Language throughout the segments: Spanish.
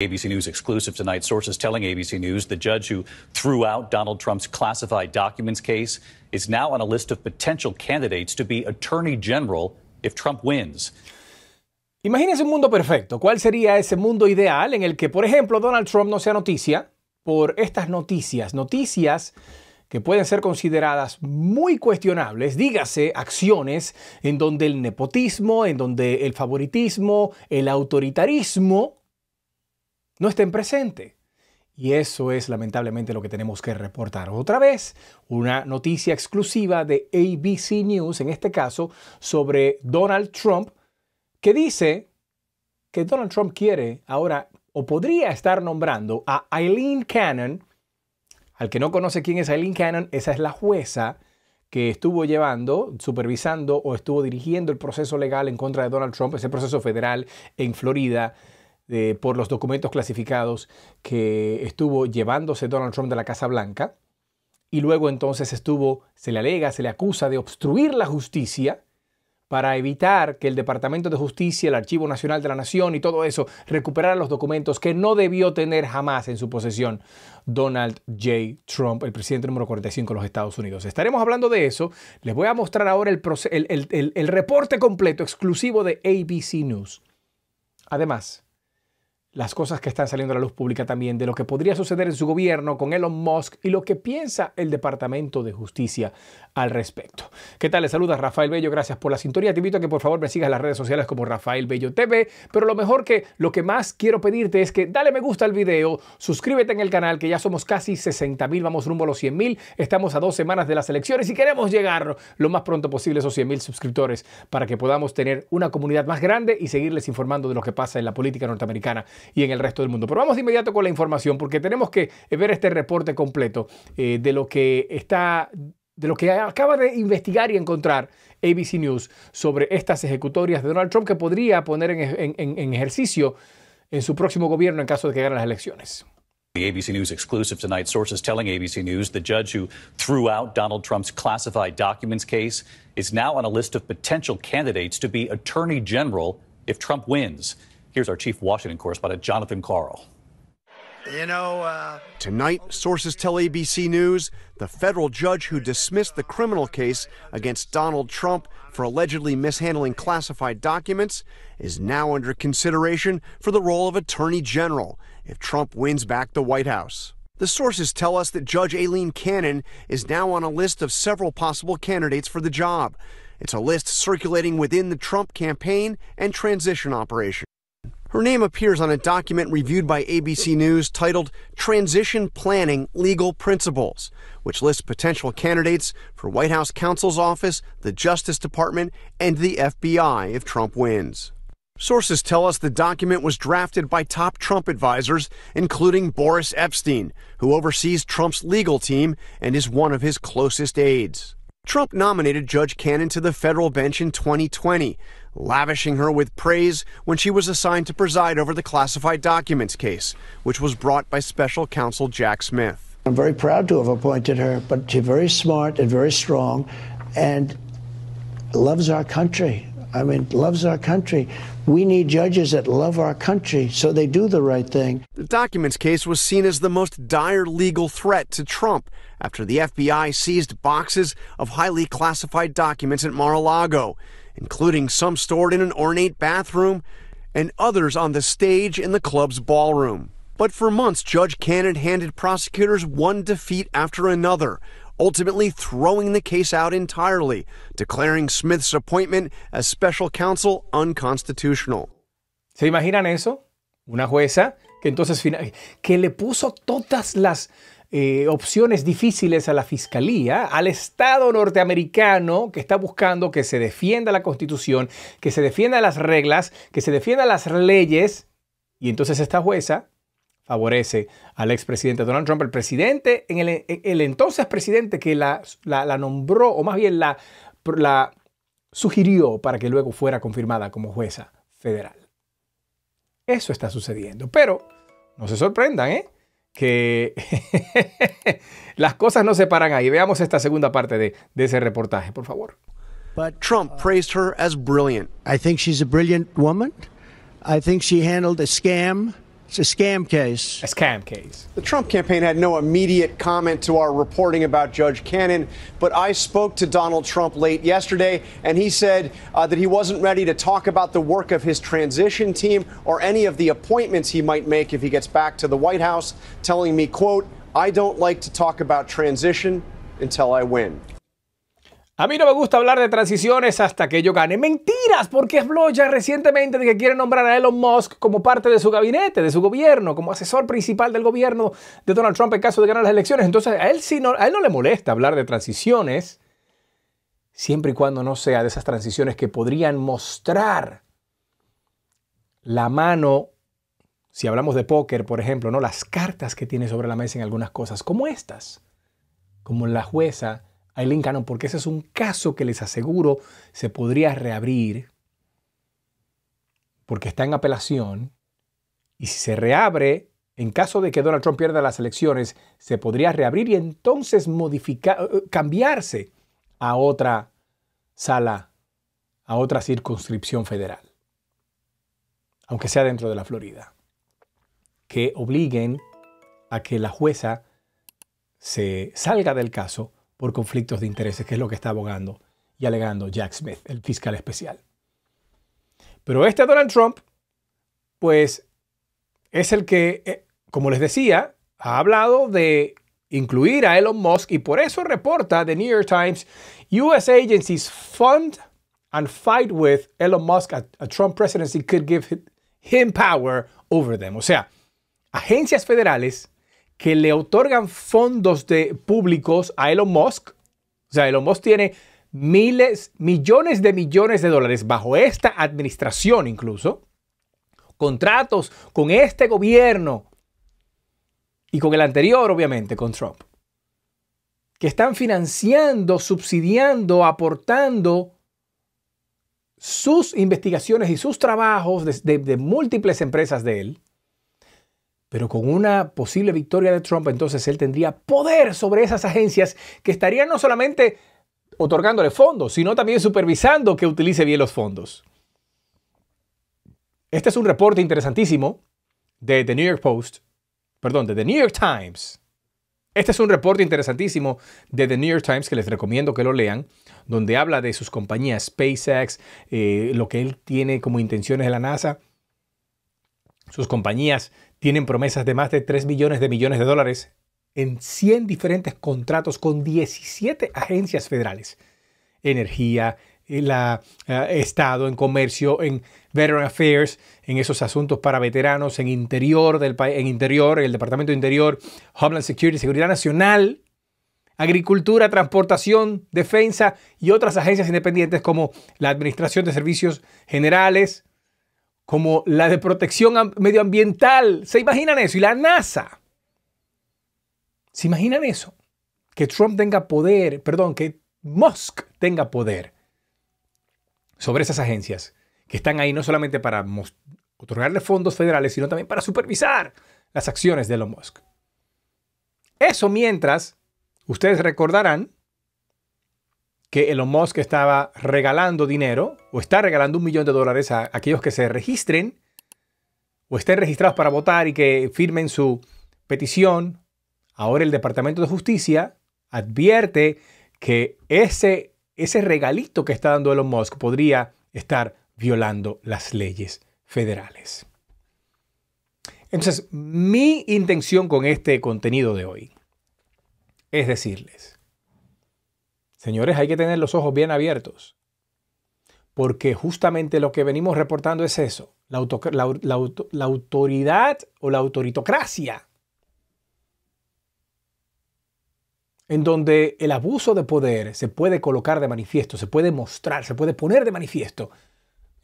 ABC News exclusive tonight. Sources telling ABC News the judge who threw out Donald Trump's classified documents case is now on a list of potential candidates to be attorney general if Trump wins. Imagínense un mundo perfecto. ¿Cuál sería ese mundo ideal en el que, por ejemplo, Donald Trump no sea noticia por estas noticias? Noticias que pueden ser consideradas muy cuestionables, dígase acciones en donde el nepotismo, en donde el favoritismo, el autoritarismo no estén presente Y eso es lamentablemente lo que tenemos que reportar. Otra vez, una noticia exclusiva de ABC News, en este caso, sobre Donald Trump, que dice que Donald Trump quiere ahora o podría estar nombrando a Eileen Cannon, al que no conoce quién es Eileen Cannon, esa es la jueza que estuvo llevando, supervisando o estuvo dirigiendo el proceso legal en contra de Donald Trump, ese proceso federal en Florida eh, por los documentos clasificados que estuvo llevándose Donald Trump de la Casa Blanca y luego entonces estuvo, se le alega, se le acusa de obstruir la justicia para evitar que el Departamento de Justicia, el Archivo Nacional de la Nación y todo eso recuperaran los documentos que no debió tener jamás en su posesión Donald J. Trump, el presidente número 45 de los Estados Unidos. Estaremos hablando de eso. Les voy a mostrar ahora el, el reporte completo exclusivo de ABC News. Además, las cosas que están saliendo a la luz pública también de lo que podría suceder en su gobierno con Elon Musk y lo que piensa el Departamento de Justicia al respecto. ¿Qué tal? Les saluda Rafael Bello, gracias por la sintonía. Te invito a que por favor me sigas en las redes sociales como Rafael Bello TV, pero lo mejor que lo que más quiero pedirte es que dale me gusta al video, suscríbete en el canal que ya somos casi 60 mil, vamos rumbo a los 100 mil, estamos a dos semanas de las elecciones y queremos llegar lo más pronto posible a esos 100 mil suscriptores para que podamos tener una comunidad más grande y seguirles informando de lo que pasa en la política norteamericana y en el resto del mundo. Pero vamos de inmediato con la información porque tenemos que ver este reporte completo eh, de lo que está de lo que acaba de investigar y encontrar ABC News sobre estas ejecutorias de Donald Trump que podría poner en, ejercicio en su próximo gobierno en caso de que gane las elecciones. The ABC News exclusive tonight. Sources telling ABC News the judge who threw out Donald Trump's classified documents case is now on a list of potential candidates to be attorney general if Trump wins. Here's our chief Washington correspondent, Jonathan Carl. You know, uh... tonight, sources tell ABC News the federal judge who dismissed the criminal case against Donald Trump for allegedly mishandling classified documents is now under consideration for the role of attorney general if Trump wins back the White House. The sources tell us that Judge Aileen Cannon is now on a list of several possible candidates for the job. It's a list circulating within the Trump campaign and transition operation. Her name appears on a document reviewed by ABC News titled Transition Planning Legal Principles, which lists potential candidates for White House counsel's office, the Justice Department, and the FBI if Trump wins. Sources tell us the document was drafted by top Trump advisors, including Boris Epstein, who oversees Trump's legal team and is one of his closest aides. Trump nominated Judge Cannon to the federal bench in 2020, lavishing her with praise when she was assigned to preside over the classified documents case, which was brought by special counsel Jack Smith. I'm very proud to have appointed her, but she's very smart and very strong and loves our country. I mean, loves our country. We need judges that love our country so they do the right thing. The documents case was seen as the most dire legal threat to Trump after the FBI seized boxes of highly classified documents at Mar a Lago including some stored in an ornate bathroom and others on the stage in the club's ballroom. But for months, Judge Cannon handed prosecutors one defeat after another, ultimately throwing the case out entirely, declaring Smith's appointment as special counsel unconstitutional. ¿Se imaginan eso? Una jueza que entonces que le puso todas las Eh, opciones difíciles a la Fiscalía, al Estado norteamericano que está buscando que se defienda la Constitución, que se defienda las reglas, que se defienda las leyes. Y entonces esta jueza favorece al expresidente Donald Trump, el presidente, en el, entonces presidente que la, nombró, o más bien la sugirió para que luego fuera confirmada como jueza federal. Eso está sucediendo, pero no se sorprendan, ¿eh? que las cosas no se paran ahí. Veamos esta segunda parte de, de ese reportaje, por favor. But Trump praised her as brilliant. I think she's a brilliant woman. I think she handled a scam. It's a scam case. A scam case. The Trump campaign had no immediate comment to our reporting about Judge Cannon, but I spoke to Donald Trump late yesterday, and he said uh, that he wasn't ready to talk about the work of his transition team or any of the appointments he might make if he gets back to the White House, telling me, quote, I don't like to talk about transition until I win. A mí no me gusta hablar de transiciones hasta que yo gane. Mentiras, porque habló ya recientemente de que quiere nombrar a Elon Musk como parte de su gabinete, de su gobierno, como asesor principal del gobierno de Donald Trump en caso de ganar las elecciones. Entonces, a él, sí no, no le molesta hablar de transiciones, siempre y cuando no sea de esas transiciones que podrían mostrar la mano, si hablamos de póker, por ejemplo, ¿no? las cartas que tiene sobre la mesa en algunas cosas, como estas, como la jueza a porque ese es un caso que les aseguro se podría reabrir, porque está en apelación, y si se reabre, en caso de que Donald Trump pierda las elecciones, se podría reabrir y entonces modificar, eh, eh, cambiarse a otra sala, a otra circunscripción federal, aunque sea dentro de la Florida, que obliguen a que la jueza se salga del caso por conflictos de intereses, que es lo que está abogando y alegando Jack Smith, el fiscal especial. Pero este Donald Trump, pues es el que, eh, como les decía, ha hablado de incluir a Elon Musk y por eso reporta The New York Times, US agencies fund and fight with Elon Musk, a, a Trump presidency could give him power over them. O sea, agencias federales que le otorgan fondos de públicos a Elon Musk. O sea, Elon Musk tiene miles, millones de millones de dólares bajo esta administración incluso, contratos con este gobierno y con el anterior, obviamente, con Trump, que están financiando, subsidiando, aportando sus investigaciones y sus trabajos de, de múltiples empresas de él pero con una posible victoria de Trump, entonces él tendría poder sobre esas agencias que estarían no solamente otorgándole fondos, sino también supervisando que utilice bien los fondos. Este es un reporte interesantísimo de The New York Post, perdón, de The New York Times. Este es un reporte interesantísimo de The New York Times que les recomiendo que lo lean, donde habla de sus compañías SpaceX, eh, lo que él tiene como intenciones de la NASA. Sus compañías tienen promesas de más de 3 millones de millones de dólares en 100 diferentes contratos con 17 agencias federales. Energía, eh, la, eh, Estado, en comercio, en Veteran Affairs, en esos asuntos para veteranos, en interior, del en interior, el Departamento de Interior, Homeland Security, Seguridad Nacional, Agricultura, Transportación, Defensa y otras agencias independientes como la Administración de Servicios Generales, como la de protección medioambiental. ¿Se imaginan eso? Y la NASA. ¿Se imaginan eso? Que Trump tenga poder, perdón, que Musk tenga poder sobre esas agencias que están ahí no solamente para otorgarle fondos federales, sino también para supervisar las acciones de Elon Musk. Eso mientras, ustedes recordarán, que Elon Musk estaba regalando dinero o está regalando un millón de dólares a aquellos que se registren o estén registrados para votar y que firmen su petición. Ahora el Departamento de Justicia advierte que ese, ese regalito que está dando Elon Musk podría estar violando las leyes federales. Entonces, mi intención con este contenido de hoy es decirles, Señores, hay que tener los ojos bien abiertos, porque justamente lo que venimos reportando es eso, la, autoridad o la autoritocracia, en donde el abuso de poder se puede colocar de manifiesto, se puede mostrar, se puede poner de manifiesto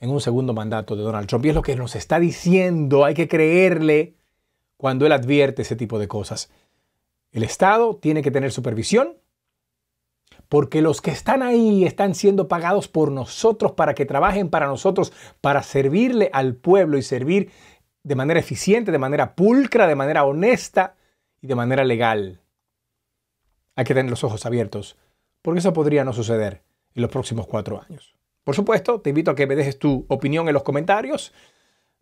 en un segundo mandato de Donald Trump. Y es lo que nos está diciendo, hay que creerle cuando él advierte ese tipo de cosas. El Estado tiene que tener supervisión, porque los que están ahí están siendo pagados por nosotros para que trabajen para nosotros, para servirle al pueblo y servir de manera eficiente, de manera pulcra, de manera honesta y de manera legal. Hay que tener los ojos abiertos, porque eso podría no suceder en los próximos cuatro años. Por supuesto, te invito a que me dejes tu opinión en los comentarios.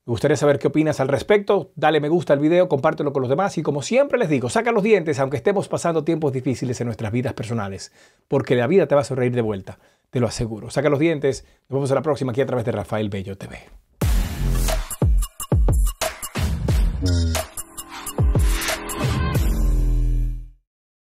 Me gustaría saber qué opinas al respecto. Dale me gusta al video, compártelo con los demás y como siempre les digo, saca los dientes aunque estemos pasando tiempos difíciles en nuestras vidas personales, porque la vida te va a sonreír de vuelta, te lo aseguro. Saca los dientes, nos vemos a la próxima aquí a través de Rafael Bello TV.